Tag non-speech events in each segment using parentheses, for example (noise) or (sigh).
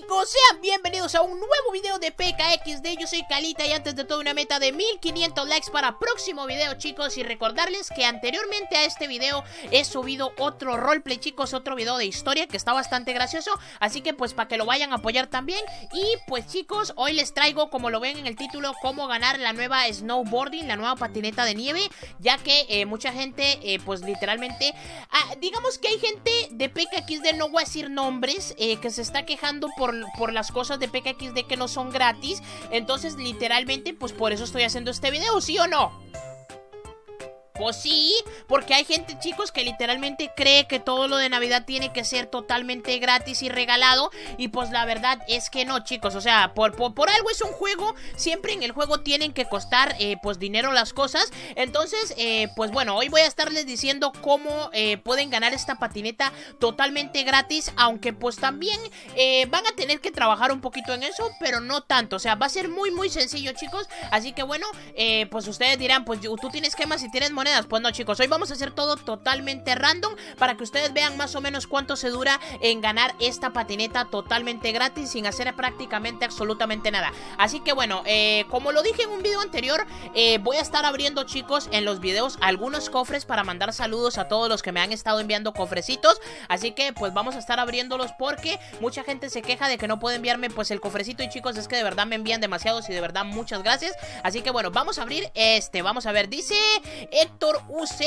chicos, sean bienvenidos a un nuevo video de PKXD Yo soy Calita y antes de todo una meta de 1500 likes para próximo video chicos Y recordarles que anteriormente a este video he subido otro roleplay chicos, otro video de historia que está bastante gracioso Así que pues para que lo vayan a apoyar también Y pues chicos, hoy les traigo como lo ven en el título Cómo ganar la nueva snowboarding, la nueva patineta de nieve Ya que eh, mucha gente eh, pues literalmente ah, Digamos que hay gente de PKXD, no voy a decir nombres, eh, que se está quejando por por, las cosas de PKXD que no son gratis. Entonces, literalmente, pues por eso estoy haciendo este video, ¿sí o no? Pues sí, porque hay gente, chicos, que literalmente cree que todo lo de Navidad tiene que ser totalmente gratis y regalado. Y pues la verdad es que no, chicos. O sea, por, por, algo es un juego. Siempre en el juego tienen que costar, eh, pues, dinero las cosas. Entonces, eh, pues bueno, hoy voy a estarles diciendo cómo eh, pueden ganar esta patineta totalmente gratis. Aunque, pues, también van a tener que trabajar un poquito en eso, pero no tanto. O sea, va a ser muy, muy sencillo, chicos. Así que bueno, pues ustedes dirán, pues tú tienes que más si tienes pues no, chicos, hoy vamos a hacer todo totalmente random para que ustedes vean más o menos cuánto se dura en ganar esta patineta totalmente gratis sin hacer prácticamente absolutamente nada. Así que bueno, eh, como lo dije en un video anterior, eh, voy a estar abriendo, chicos, en los videos algunos cofres para mandar saludos a todos los que me han estado enviando cofrecitos. Así que pues vamos a estar abriéndolos porque mucha gente se queja de que no puede enviarme pues el cofrecito y chicos, es que de verdad me envían demasiados y de verdad muchas gracias. Así que bueno, vamos a abrir este, vamos a ver, dice... Eh, Héctor UC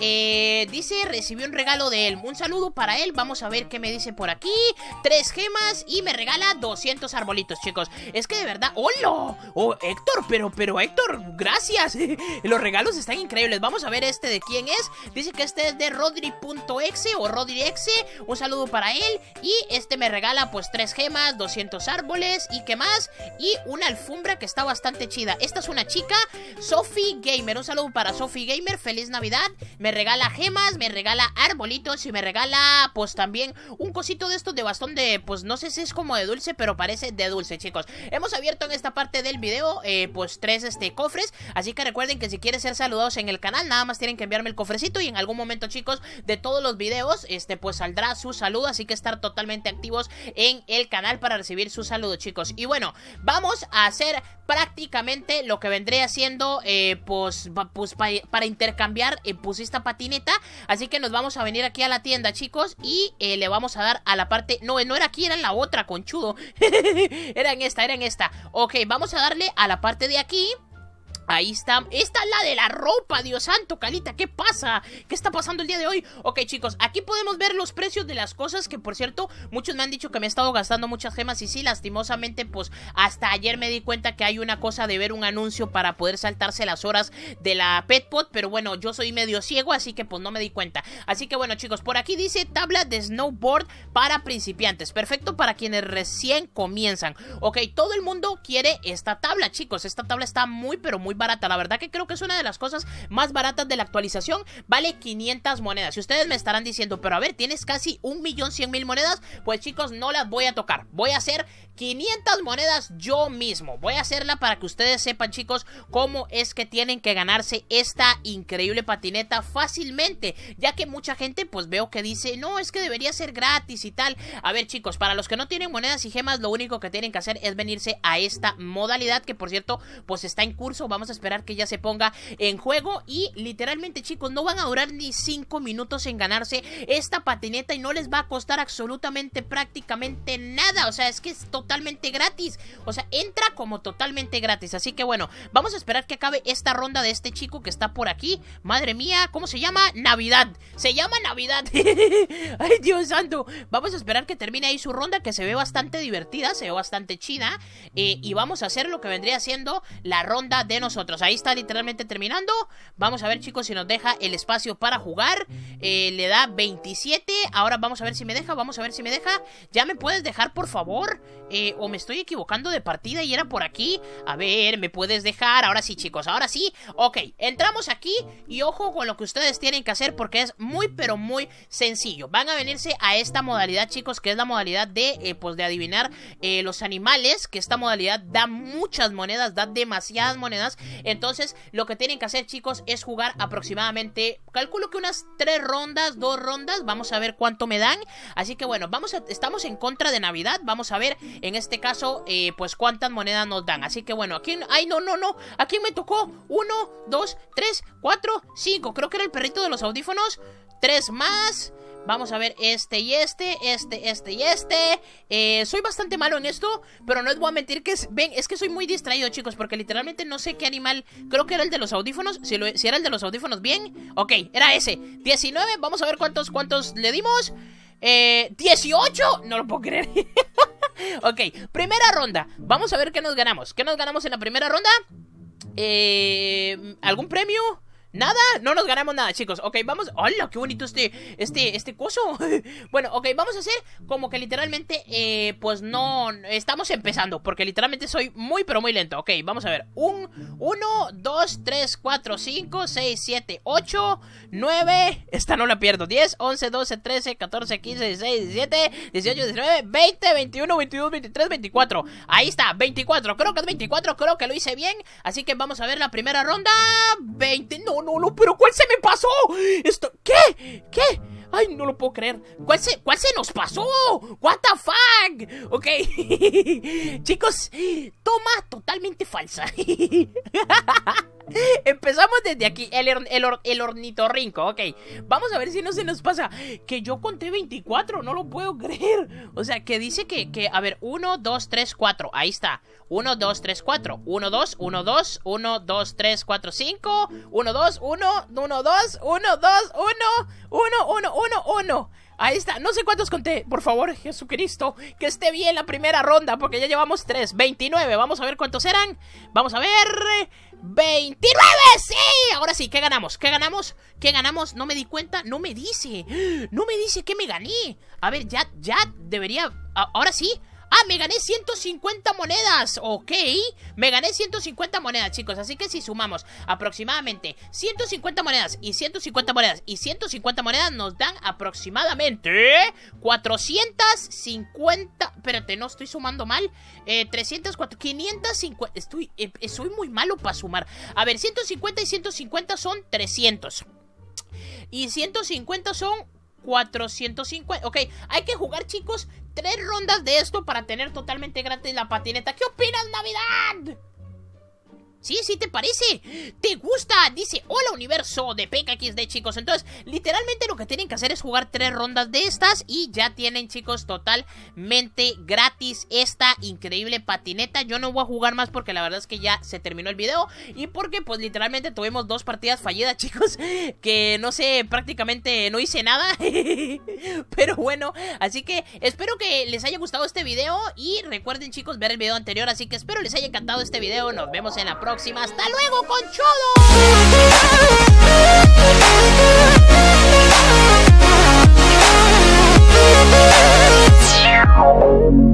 eh, dice, recibió un regalo de él. Un saludo para él. Vamos a ver qué me dice por aquí. Tres gemas y me regala 200 arbolitos, chicos. Es que de verdad... ¡Hola! Oh, Héctor, pero, pero Héctor, gracias. (laughs) Los regalos están increíbles. Vamos a ver este de quién es. Dice que este es de Rodri.exe o Rodri.exe, Un saludo para él. Y este me regala pues tres gemas, 200 árboles y qué más. Y una alfombra que está bastante chida. Esta es una chica, Sophie Gamer. Un saludo para Sophie Gamer feliz Navidad. Me regala gemas, me regala arbolitos y me regala, pues también un cosito de estos de bastón de, pues no sé si es como de dulce, pero parece de dulce, chicos. Hemos abierto en esta parte del video, eh, pues tres este, cofres. Así que recuerden que si quieren ser saludados en el canal, nada más tienen que enviarme el cofrecito y en algún momento, chicos, de todos los videos, este, pues saldrá su saludo. Así que estar totalmente activos en el canal para recibir su saludo, chicos. Y bueno, vamos a hacer prácticamente lo que vendré haciendo, eh, pues, pues para intercambiar, eh, puse esta patineta, así que nos vamos a venir aquí a la tienda, chicos, y eh, le vamos a dar a la parte, no, no era aquí, era en la otra, conchudo, (laughs) era en esta, era en esta, ok, vamos a darle a la parte de aquí, Ahí está. Esta es la de la ropa, Dios santo, Calita. ¿Qué pasa? ¿Qué está pasando el día de hoy? Ok, chicos, aquí podemos ver los precios de las cosas que, por cierto, muchos me han dicho que me he estado gastando muchas gemas y sí, lastimosamente, pues hasta ayer me di cuenta que hay una cosa de ver un anuncio para poder saltarse las horas de la Petpot, pero bueno, yo soy medio ciego, así que pues no me di cuenta. Así que bueno, chicos, por aquí dice tabla de snowboard para principiantes, perfecto para quienes recién comienzan. Ok, todo el mundo quiere esta tabla, chicos, esta tabla está muy, pero muy barata. La verdad que creo que es una de las cosas más baratas de la actualización. Vale 500 monedas. y ustedes me estarán diciendo, pero a ver, tienes casi un millón mil monedas, pues chicos, no las voy a tocar. Voy a hacer 500 monedas yo mismo. Voy a hacerla para que ustedes sepan, chicos, cómo es que tienen que ganarse esta increíble patineta fácilmente. Ya que mucha gente, pues veo que dice, no, es que debería ser gratis y tal. A ver, chicos, para los que no tienen monedas y gemas, lo único que tienen que hacer es venirse a esta modalidad que, por cierto, pues está en curso. Vamos a esperar que ya se ponga en juego y literalmente chicos no van a durar ni 5 minutos en ganarse esta patineta y no les va a costar absolutamente prácticamente nada, o sea es que es totalmente gratis, o sea entra como totalmente gratis, así que bueno vamos a esperar que acabe esta ronda de este chico que está por aquí, madre mía, ¿cómo se llama? Navidad, se llama Navidad (laughs) ay Dios santo, vamos a esperar que termine ahí su ronda que se ve bastante divertida, se ve bastante chida eh, y vamos a hacer lo que vendría siendo la ronda de nosotros Ahí está literalmente terminando. Vamos a ver, chicos, si nos deja el espacio para jugar. Eh, le da 27. Ahora vamos a ver si me deja. Vamos a ver si me deja. Ya me puedes dejar, por favor. Eh, o me estoy equivocando de partida y era por aquí. A ver, me puedes dejar. Ahora sí, chicos. Ahora sí. Ok, entramos aquí. Y ojo con lo que ustedes tienen que hacer porque es muy, pero muy sencillo. Van a venirse a esta modalidad, chicos, que es la modalidad de, eh, pues, de adivinar los animales. Que esta modalidad da muchas monedas, da demasiadas monedas. Entonces, lo que tienen que hacer, chicos, es jugar aproximadamente, calculo que unas tres rondas, dos rondas, vamos a ver cuánto me dan. Así que bueno, vamos a, estamos en contra de Navidad, vamos a ver en este caso, eh, pues cuántas monedas nos dan. Así que bueno, aquí, ay, no, no, no, aquí me tocó uno, dos, tres, cuatro, cinco. Creo que era el perrito de los audífonos. Tres más. Vamos a ver este y este, este, este y este eh, Soy bastante malo en esto, pero no les voy a mentir que... Es, ven, es que soy muy distraído, chicos, porque literalmente no sé qué animal... Creo que era el de los audífonos, si, era el de los audífonos, bien Ok, era ese 19, vamos a ver cuántos, cuántos le dimos eh, 18, no lo puedo creer (laughs) Ok, primera ronda Vamos a ver qué nos ganamos ¿Qué nos ganamos en la primera ronda? Eh, ¿Algún premio? Nada, no nos ganamos nada, chicos. Ok, vamos. ¡Hola, qué bonito este, este, este coso! (laughs) Bueno, ok, vamos a hacer como que literalmente, eh, pues no. Estamos empezando, porque literalmente soy muy, pero muy lento. Ok, vamos a ver: 1, 1, 2, 3, 4, 5, 6, 7, 8, 9. Esta no la pierdo: 10, 11, 12, 13, 14, 15, 16, 17, 18, 19, 20, 21, 22, 23, 24. Ahí está, 24. Creo que es 24. Creo que lo hice bien. Así que vamos a ver la primera ronda: 29 no, no, pero ¿cuál se me pasó? Esto, ¿qué? ¿Qué? Ay, no lo puedo creer. ¿Cuál se, cuál se nos pasó? What the fuck? Ok. (laughs) Chicos, toma totalmente falsa. (laughs) (laughs) Empezamos desde aquí, el, el, el, ornitorrinco, ok. Vamos a ver si no se nos pasa. Que yo conté 24, no lo puedo creer. O sea, que dice que, que a ver, 1, 2, 3, 4, ahí está. 1, 2, 3, 4. 1, 2, 1, 2, 1, 2, 3, 4, 5. 1, 2, 1, 1, 2, 1, 2, 1, 1, 1, 1, 1. Ahí está, no sé cuántos conté, por favor, Jesucristo, que esté bien la primera ronda, porque ya llevamos tres. Veintinueve. vamos a ver cuántos eran, vamos a ver, 29, sí, ahora sí, ¿qué ganamos? ¿Qué ganamos? ¿Qué ganamos? No me di cuenta, no me dice, (gasps) no me dice que me gané, a ver, ya, ya, debería, ahora sí, Ah, me gané 150 monedas, ok Me gané 150 monedas, chicos Así que si sumamos aproximadamente 150 monedas y 150 monedas y 150 monedas Nos dan aproximadamente 450... Espérate, no, estoy sumando mal 300, 400, 550 Estoy, eh, soy muy malo para sumar A ver, 150 y 150 son 300 y 150 son 450. Ok, hay que jugar, chicos, tres rondas de esto para tener totalmente gratis la patineta. ¿Qué opinas, Navidad? Sí, sí, ¿te parece? ¿Te gusta? Dice, hola universo de PKXD, chicos. Entonces, literalmente lo que tienen que hacer es jugar tres rondas de estas y ya tienen, chicos, totalmente gratis esta increíble patineta. Yo no voy a jugar más porque la verdad es que ya se terminó el video y porque, pues, literalmente tuvimos dos partidas fallidas, (laughs) chicos, que no sé, prácticamente no hice nada. (laughs) Pero bueno, así que espero que les haya gustado este video y recuerden, chicos, ver el video anterior. Así que espero les haya encantado este video. Nos vemos en la próxima. ¡Hasta luego, con Cholo